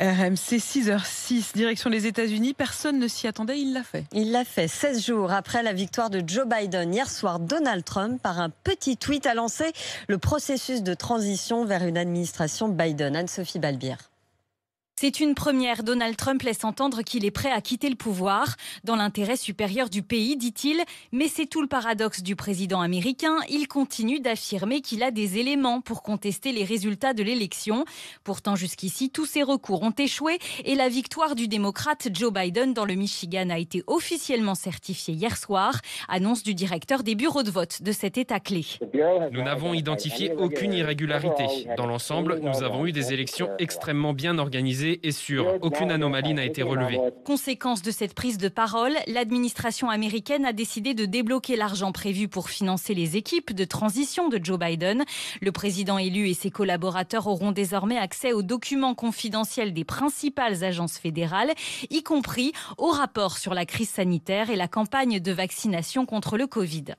RMC 6h06, direction des États-Unis. Personne ne s'y attendait, il l'a fait. Il l'a fait 16 jours après la victoire de Joe Biden. Hier soir, Donald Trump, par un petit tweet, a lancé le processus de transition vers une administration Biden. Anne-Sophie Balbier. C'est une première. Donald Trump laisse entendre qu'il est prêt à quitter le pouvoir dans l'intérêt supérieur du pays, dit-il. Mais c'est tout le paradoxe du président américain. Il continue d'affirmer qu'il a des éléments pour contester les résultats de l'élection. Pourtant, jusqu'ici, tous ses recours ont échoué et la victoire du démocrate Joe Biden dans le Michigan a été officiellement certifiée hier soir, annonce du directeur des bureaux de vote de cet État clé. Nous n'avons identifié aucune irrégularité. Dans l'ensemble, nous avons eu des élections extrêmement bien organisées et sûr. Aucune anomalie n'a été relevée. Conséquence de cette prise de parole, l'administration américaine a décidé de débloquer l'argent prévu pour financer les équipes de transition de Joe Biden. Le président élu et ses collaborateurs auront désormais accès aux documents confidentiels des principales agences fédérales, y compris aux rapports sur la crise sanitaire et la campagne de vaccination contre le Covid.